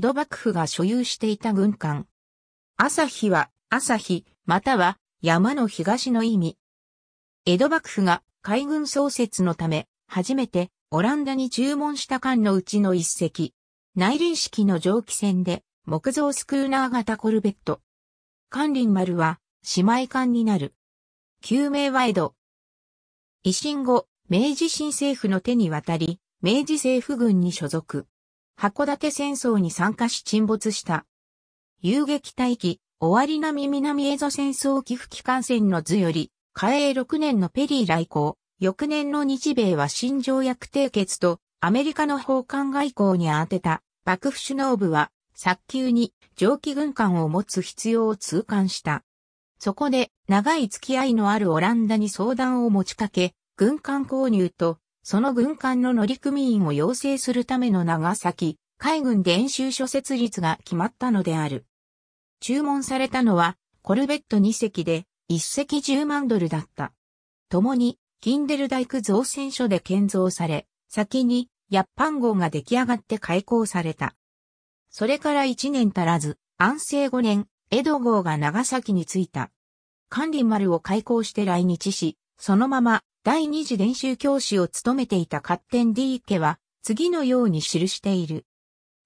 江戸幕府が所有していた軍艦。朝日は、朝日、または、山の東の意味。江戸幕府が海軍創設のため、初めてオランダに注文した艦のうちの一隻。内輪式の蒸気船で、木造スクーナー型コルベット。艦林丸は、姉妹艦になる。救命は江戸。維新後、明治新政府の手に渡り、明治政府軍に所属。函館戦争に参加し沈没した。遊撃待機、終わり波南江戸戦争寄付機関船の図より、嘉永6年のペリー来航、翌年の日米は新条約締結と、アメリカの訪韓外交に当てた、幕府首脳部は、早急に蒸気軍艦を持つ必要を痛感した。そこで長い付き合いのあるオランダに相談を持ちかけ、軍艦購入とその軍艦の乗組員を養成するための長崎、海軍練習所設立が決まったのである。注文されたのは、コルベット2隻で、1隻10万ドルだった。共に、キンデル大工造船所で建造され、先に、ヤッパン号が出来上がって開港された。それから1年足らず、安政5年、江戸号が長崎に着いた。管理丸を開港して来日し、そのまま第二次練習教師を務めていたカッテン・ディーは、次のように記している。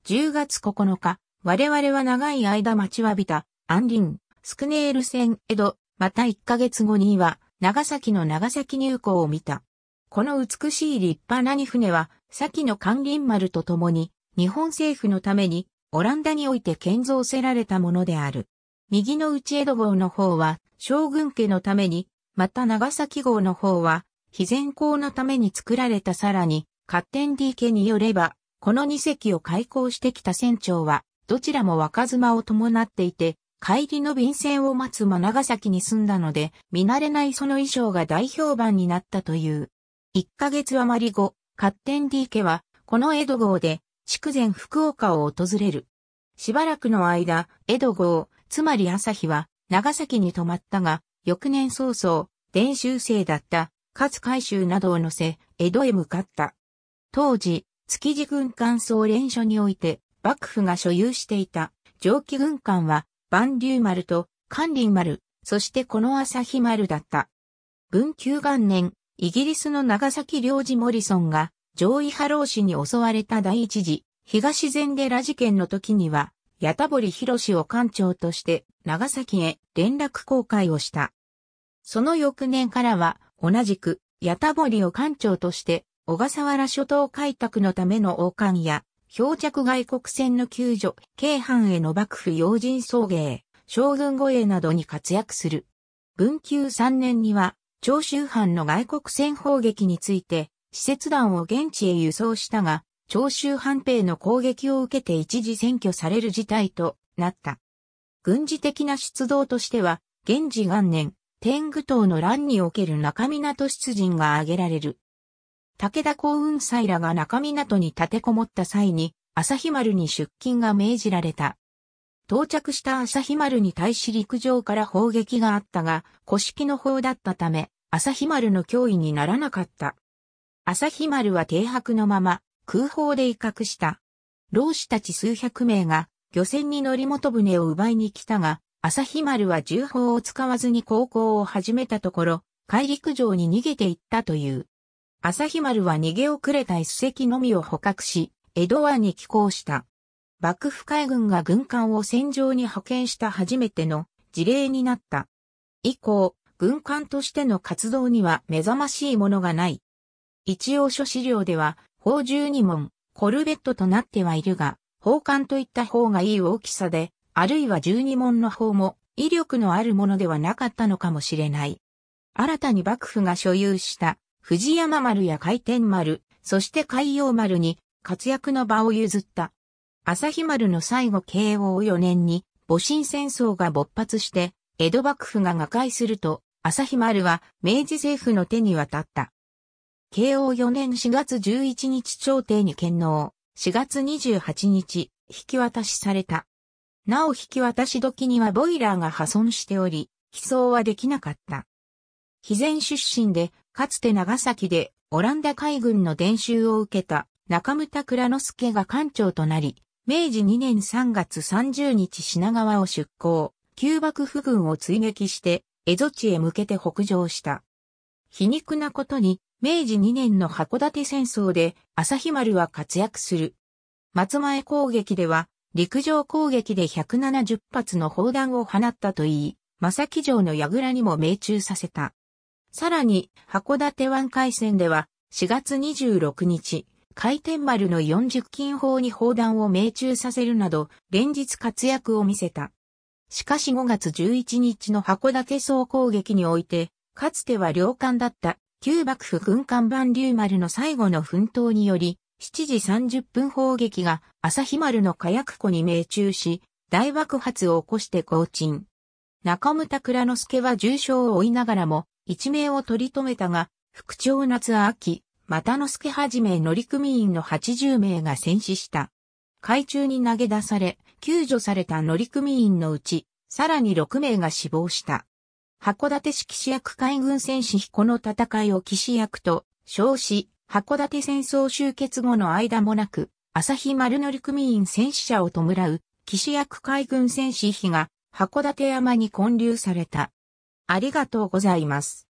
10月9日、我々は長い間待ちわびた、アンリン、スクネール戦江戸、また1ヶ月後には、長崎の長崎入港を見た。この美しい立派なに船は、先の関林丸と共に、日本政府のために、オランダにおいて建造せられたものである。右の内江戸号の方は、将軍家のために、また長崎号の方は、非善行のために作られたさらに、カッテンディ家によれば、この二隻を開港してきた船長は、どちらも若妻を伴っていて、帰りの便船を待つ間長崎に住んだので、見慣れないその衣装が大評判になったという。一ヶ月余り後、カッテンディ家は、この江戸号で、筑前福岡を訪れる。しばらくの間、江戸号、つまり朝日は、長崎に泊まったが、翌年早々、練習生だった勝海舟などを乗せ、江戸へ向かった。当時、築地軍艦総連所において、幕府が所有していた蒸気軍艦は、万竜丸と関林丸、そしてこの朝日丸だった。文久元年、イギリスの長崎領事モリソンが、上位波浪氏に襲われた第一次、東禅寺事件の時には、八田堀博を艦長として長崎へ連絡公開をした。その翌年からは同じく、八田堀を艦長として、小笠原諸島開拓のための王冠や、漂着外国船の救助、京阪への幕府要人送迎、将軍護衛などに活躍する。文久3年には、長州藩の外国船砲撃について、施設団を現地へ輸送したが、長州藩兵の攻撃を受けて一時占拠される事態となった。軍事的な出動としては、現時元年、天狗島の乱における中港出陣が挙げられる。武田幸雲祭らが中港に立てこもった際に、朝日丸に出勤が命じられた。到着した朝日丸に対し陸上から砲撃があったが、古式の砲だったため、朝日丸の脅威にならなかった。朝日丸は停泊のまま、空砲で威嚇した。老子たち数百名が、漁船に乗り元船を奪いに来たが、朝日丸は銃砲を使わずに航行を始めたところ、海陸上に逃げていったという。朝日丸は逃げ遅れた一隻のみを捕獲し、江戸湾に寄港した。幕府海軍が軍艦を戦場に派遣した初めての事例になった。以降、軍艦としての活動には目覚ましいものがない。一応諸資料では、砲12門、コルベットとなってはいるが、砲艦といった方がいい大きさで、あるいは十二門の方も威力のあるものではなかったのかもしれない。新たに幕府が所有した藤山丸や海天丸、そして海洋丸に活躍の場を譲った。朝日丸の最後慶応4年に戊辰戦争が勃発して、江戸幕府が瓦解すると、朝日丸は明治政府の手に渡った。慶応4年4月11日朝廷に献納、4月28日引き渡しされた。なお引き渡し時にはボイラーが破損しており、飛送はできなかった。肥前出身で、かつて長崎でオランダ海軍の伝習を受けた中村倉之助が艦長となり、明治2年3月30日品川を出港、旧幕府軍を追撃して、蝦夷地へ向けて北上した。皮肉なことに、明治2年の函館戦争で、朝日丸は活躍する。松前攻撃では、陸上攻撃で170発の砲弾を放ったといい、正木城の矢倉にも命中させた。さらに、函館湾海戦では、4月26日、回転丸の40金砲に砲弾を命中させるなど、連日活躍を見せた。しかし5月11日の函館総攻撃において、かつては領艦だった旧幕府軍艦万竜丸の最後の奮闘により、7時30分砲撃が朝日丸の火薬庫に命中し、大爆発を起こして降沈。中村倉之助は重傷を負いながらも、一命を取り留めたが、副長夏秋、又之助はじめ乗組員の80名が戦死した。海中に投げ出され、救助された乗組員のうち、さらに6名が死亡した。函館市士役海軍戦士彦の戦いを岸役と称し、函館戦争終結後の間もなく、朝日丸乗組員戦死者を弔う、岸役海軍戦士碑が函館山に建立された。ありがとうございます。